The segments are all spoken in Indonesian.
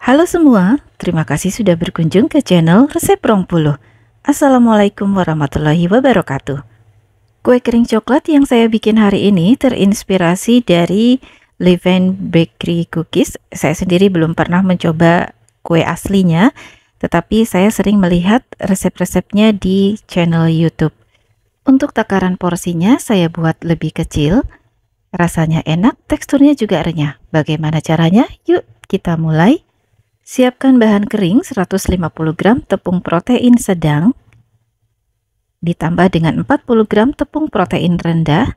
Halo semua, terima kasih sudah berkunjung ke channel Resep Rong Puluh. Assalamualaikum warahmatullahi wabarakatuh. Kue kering coklat yang saya bikin hari ini terinspirasi dari Leven Bakery Cookies. Saya sendiri belum pernah mencoba kue aslinya, tetapi saya sering melihat resep-resepnya di channel YouTube. Untuk takaran porsinya saya buat lebih kecil. Rasanya enak, teksturnya juga renyah. Bagaimana caranya? Yuk kita mulai. Siapkan bahan kering 150 gram tepung protein sedang, ditambah dengan 40 gram tepung protein rendah,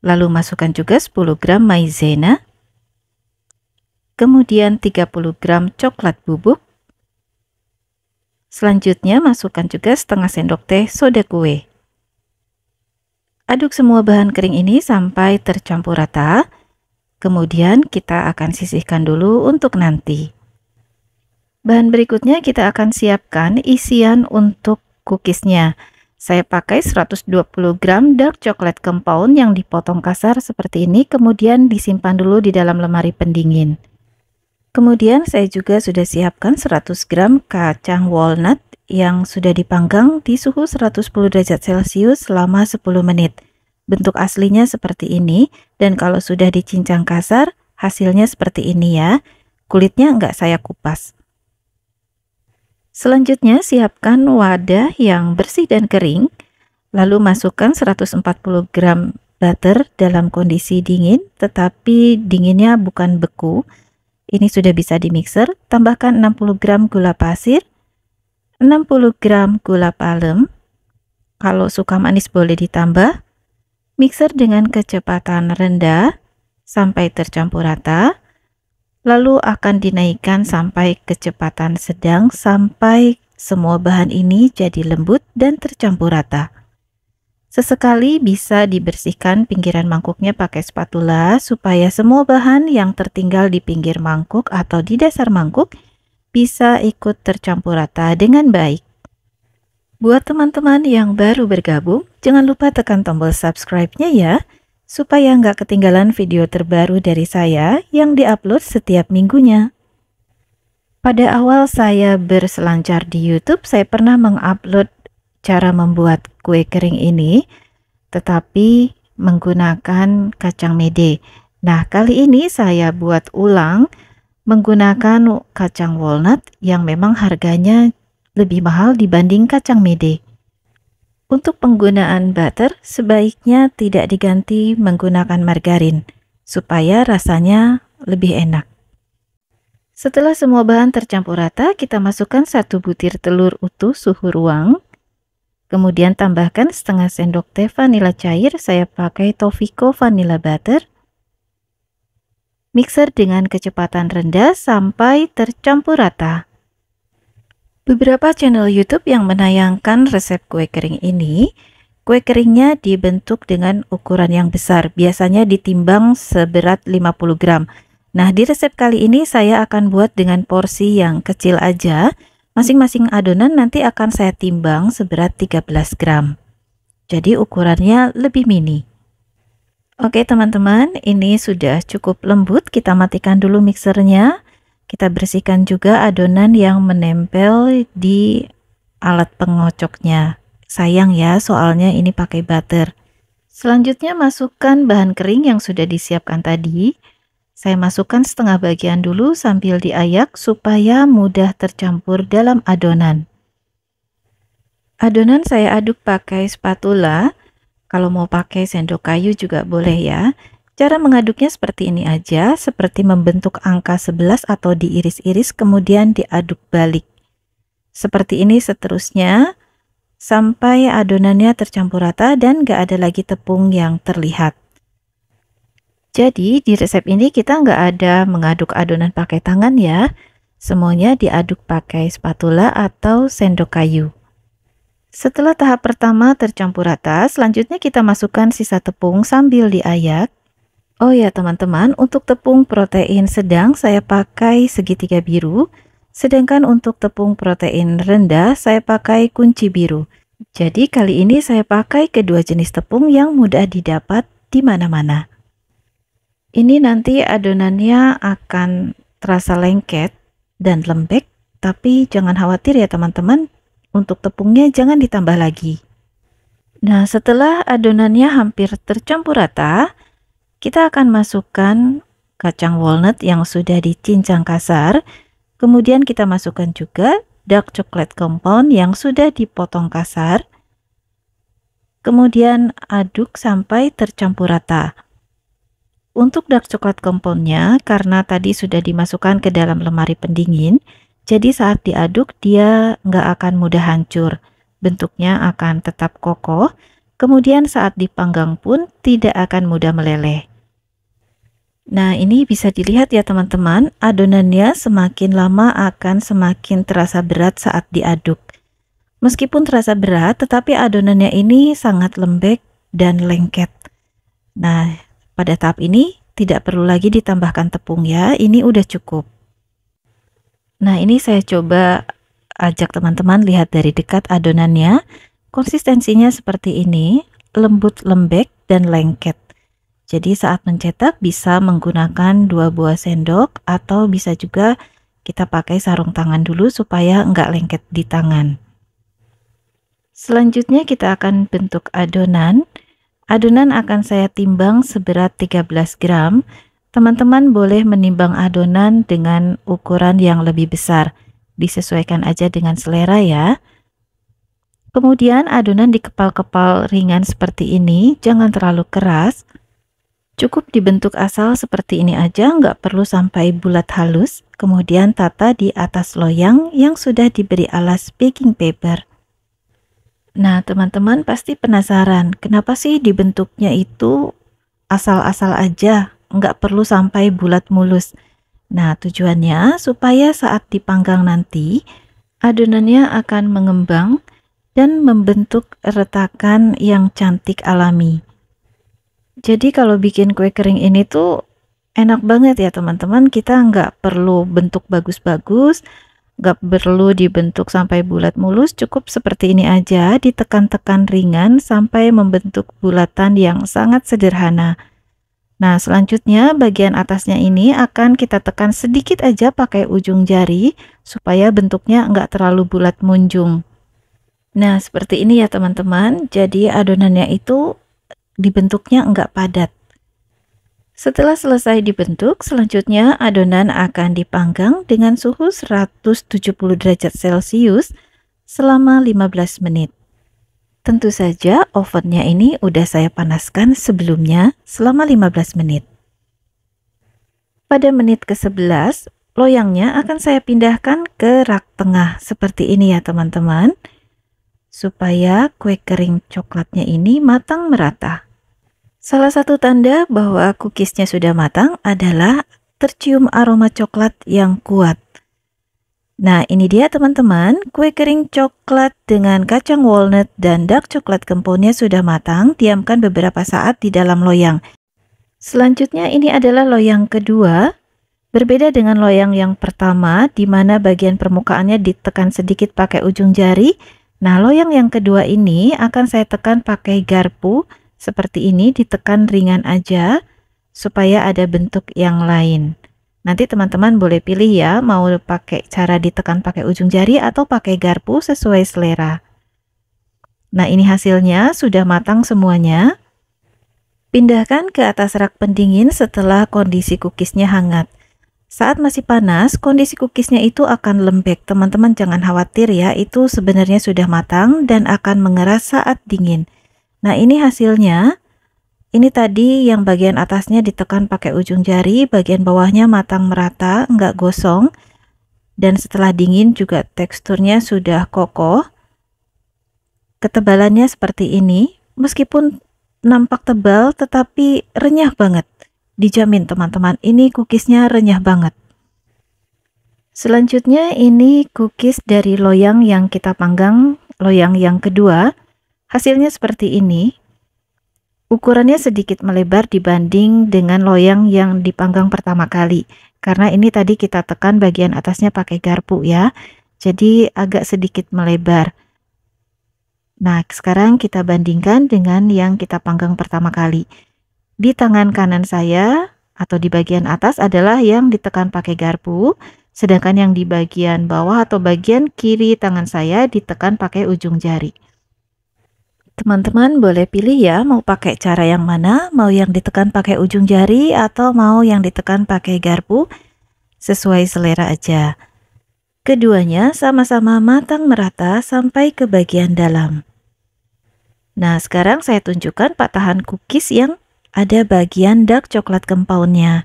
lalu masukkan juga 10 gram maizena, kemudian 30 gram coklat bubuk, selanjutnya masukkan juga setengah sendok teh soda kue. Aduk semua bahan kering ini sampai tercampur rata, Kemudian kita akan sisihkan dulu untuk nanti. Bahan berikutnya kita akan siapkan isian untuk cookiesnya. Saya pakai 120 gram dark chocolate compound yang dipotong kasar seperti ini, kemudian disimpan dulu di dalam lemari pendingin. Kemudian saya juga sudah siapkan 100 gram kacang walnut yang sudah dipanggang di suhu 110 derajat Celcius selama 10 menit. Bentuk aslinya seperti ini dan kalau sudah dicincang kasar, hasilnya seperti ini ya. Kulitnya enggak saya kupas. Selanjutnya siapkan wadah yang bersih dan kering, lalu masukkan 140 gram butter dalam kondisi dingin tetapi dinginnya bukan beku. Ini sudah bisa dimixer, tambahkan 60 gram gula pasir, 60 gram gula palem. Kalau suka manis boleh ditambah, Mixer dengan kecepatan rendah sampai tercampur rata, lalu akan dinaikkan sampai kecepatan sedang sampai semua bahan ini jadi lembut dan tercampur rata. Sesekali bisa dibersihkan pinggiran mangkuknya pakai spatula supaya semua bahan yang tertinggal di pinggir mangkuk atau di dasar mangkuk bisa ikut tercampur rata dengan baik. Buat teman-teman yang baru bergabung, jangan lupa tekan tombol subscribe-nya ya, supaya nggak ketinggalan video terbaru dari saya yang diupload setiap minggunya. Pada awal saya berselancar di YouTube, saya pernah mengupload cara membuat kue kering ini, tetapi menggunakan kacang mede. Nah, kali ini saya buat ulang menggunakan kacang walnut yang memang harganya lebih mahal dibanding kacang mede. Untuk penggunaan butter, sebaiknya tidak diganti menggunakan margarin, supaya rasanya lebih enak. Setelah semua bahan tercampur rata, kita masukkan satu butir telur utuh suhu ruang. Kemudian tambahkan setengah sendok teh vanila cair, saya pakai Tofiko Vanilla Butter. Mixer dengan kecepatan rendah sampai tercampur rata. Beberapa channel YouTube yang menayangkan resep kue kering ini, kue keringnya dibentuk dengan ukuran yang besar, biasanya ditimbang seberat 50 gram. Nah, di resep kali ini saya akan buat dengan porsi yang kecil aja. Masing-masing adonan nanti akan saya timbang seberat 13 gram. Jadi ukurannya lebih mini. Oke teman-teman, ini sudah cukup lembut. Kita matikan dulu mixernya. Kita bersihkan juga adonan yang menempel di alat pengocoknya. Sayang ya, soalnya ini pakai butter. Selanjutnya masukkan bahan kering yang sudah disiapkan tadi. Saya masukkan setengah bagian dulu sambil diayak supaya mudah tercampur dalam adonan. Adonan saya aduk pakai spatula. Kalau mau pakai sendok kayu juga boleh ya. Cara mengaduknya seperti ini aja, seperti membentuk angka 11 atau diiris-iris kemudian diaduk balik. Seperti ini seterusnya, sampai adonannya tercampur rata dan gak ada lagi tepung yang terlihat. Jadi di resep ini kita nggak ada mengaduk adonan pakai tangan ya, semuanya diaduk pakai spatula atau sendok kayu. Setelah tahap pertama tercampur rata, selanjutnya kita masukkan sisa tepung sambil diayak Oh ya teman-teman, untuk tepung protein sedang saya pakai segitiga biru, sedangkan untuk tepung protein rendah saya pakai kunci biru. Jadi kali ini saya pakai kedua jenis tepung yang mudah didapat di mana-mana. Ini nanti adonannya akan terasa lengket dan lembek, tapi jangan khawatir ya teman-teman, untuk tepungnya jangan ditambah lagi. Nah setelah adonannya hampir tercampur rata, kita akan masukkan kacang walnut yang sudah dicincang kasar. Kemudian kita masukkan juga dark chocolate compound yang sudah dipotong kasar. Kemudian aduk sampai tercampur rata. Untuk dark coklat komponnya, karena tadi sudah dimasukkan ke dalam lemari pendingin, jadi saat diaduk dia nggak akan mudah hancur. Bentuknya akan tetap kokoh, kemudian saat dipanggang pun tidak akan mudah meleleh. Nah ini bisa dilihat ya teman-teman, adonannya semakin lama akan semakin terasa berat saat diaduk. Meskipun terasa berat, tetapi adonannya ini sangat lembek dan lengket. Nah, pada tahap ini tidak perlu lagi ditambahkan tepung ya, ini udah cukup. Nah, ini saya coba ajak teman-teman lihat dari dekat adonannya. Konsistensinya seperti ini, lembut lembek dan lengket. Jadi saat mencetak bisa menggunakan dua buah sendok atau bisa juga kita pakai sarung tangan dulu supaya enggak lengket di tangan. Selanjutnya kita akan bentuk adonan. Adonan akan saya timbang seberat 13 gram. Teman-teman boleh menimbang adonan dengan ukuran yang lebih besar. Disesuaikan aja dengan selera ya. Kemudian adonan dikepal-kepal ringan seperti ini, jangan terlalu keras Cukup dibentuk asal seperti ini aja, nggak perlu sampai bulat halus. Kemudian tata di atas loyang yang sudah diberi alas baking paper. Nah, teman-teman pasti penasaran, kenapa sih dibentuknya itu asal-asal aja, nggak perlu sampai bulat mulus. Nah, tujuannya supaya saat dipanggang nanti, adonannya akan mengembang dan membentuk retakan yang cantik alami. Jadi kalau bikin kue kering ini tuh enak banget ya teman-teman. Kita nggak perlu bentuk bagus-bagus, nggak perlu dibentuk sampai bulat mulus, cukup seperti ini aja, ditekan-tekan ringan sampai membentuk bulatan yang sangat sederhana. Nah, selanjutnya bagian atasnya ini akan kita tekan sedikit aja pakai ujung jari supaya bentuknya nggak terlalu bulat munjung. Nah, seperti ini ya teman-teman. Jadi adonannya itu dibentuknya enggak padat. Setelah selesai dibentuk, selanjutnya adonan akan dipanggang dengan suhu 170 derajat Celcius selama 15 menit. Tentu saja ovennya ini udah saya panaskan sebelumnya selama 15 menit. Pada menit ke-11, loyangnya akan saya pindahkan ke rak tengah seperti ini ya teman-teman supaya kue kering coklatnya ini matang merata. Salah satu tanda bahwa cookiesnya sudah matang adalah tercium aroma coklat yang kuat. Nah, ini dia teman-teman, kue kering coklat dengan kacang walnut dan dark coklat kemponnya sudah matang, diamkan beberapa saat di dalam loyang. Selanjutnya ini adalah loyang kedua, berbeda dengan loyang yang pertama di mana bagian permukaannya ditekan sedikit pakai ujung jari, Nah, loyang yang kedua ini akan saya tekan pakai garpu seperti ini, ditekan ringan aja supaya ada bentuk yang lain. Nanti teman-teman boleh pilih ya, mau pakai cara ditekan pakai ujung jari atau pakai garpu sesuai selera. Nah, ini hasilnya sudah matang semuanya. Pindahkan ke atas rak pendingin setelah kondisi cookiesnya hangat. Saat masih panas, kondisi cookiesnya itu akan lembek. Teman-teman jangan khawatir ya, itu sebenarnya sudah matang dan akan mengeras saat dingin. Nah ini hasilnya, ini tadi yang bagian atasnya ditekan pakai ujung jari, bagian bawahnya matang merata, enggak gosong. Dan setelah dingin juga teksturnya sudah kokoh. Ketebalannya seperti ini, meskipun nampak tebal tetapi renyah banget. Dijamin teman-teman, ini cookiesnya renyah banget. Selanjutnya ini cookies dari loyang yang kita panggang, loyang yang kedua. Hasilnya seperti ini. Ukurannya sedikit melebar dibanding dengan loyang yang dipanggang pertama kali. Karena ini tadi kita tekan bagian atasnya pakai garpu ya. Jadi agak sedikit melebar. Nah, sekarang kita bandingkan dengan yang kita panggang pertama kali. Di tangan kanan saya atau di bagian atas adalah yang ditekan pakai garpu, sedangkan yang di bagian bawah atau bagian kiri tangan saya ditekan pakai ujung jari. Teman-teman boleh pilih ya mau pakai cara yang mana, mau yang ditekan pakai ujung jari atau mau yang ditekan pakai garpu, sesuai selera aja. Keduanya sama-sama matang merata sampai ke bagian dalam. Nah, sekarang saya tunjukkan patahan cookies yang ada bagian dark coklat kempoundnya.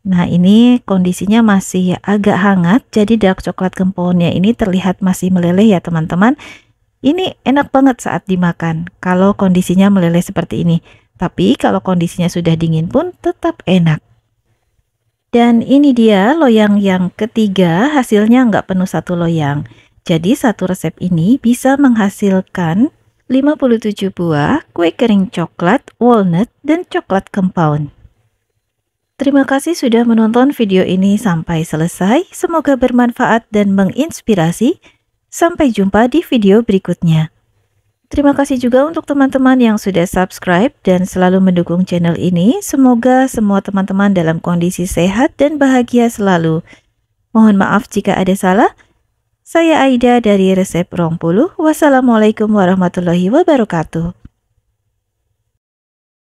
Nah ini kondisinya masih agak hangat jadi dark coklat kempoundnya ini terlihat masih meleleh ya teman-teman. Ini enak banget saat dimakan kalau kondisinya meleleh seperti ini. Tapi kalau kondisinya sudah dingin pun tetap enak. Dan ini dia loyang yang ketiga hasilnya nggak penuh satu loyang. Jadi satu resep ini bisa menghasilkan 57 buah kue kering coklat, walnut, dan coklat compound. Terima kasih sudah menonton video ini sampai selesai. Semoga bermanfaat dan menginspirasi. Sampai jumpa di video berikutnya. Terima kasih juga untuk teman-teman yang sudah subscribe dan selalu mendukung channel ini. Semoga semua teman-teman dalam kondisi sehat dan bahagia selalu. Mohon maaf jika ada salah. Saya Aida dari Resep Rongpuluh. Wassalamualaikum warahmatullahi wabarakatuh.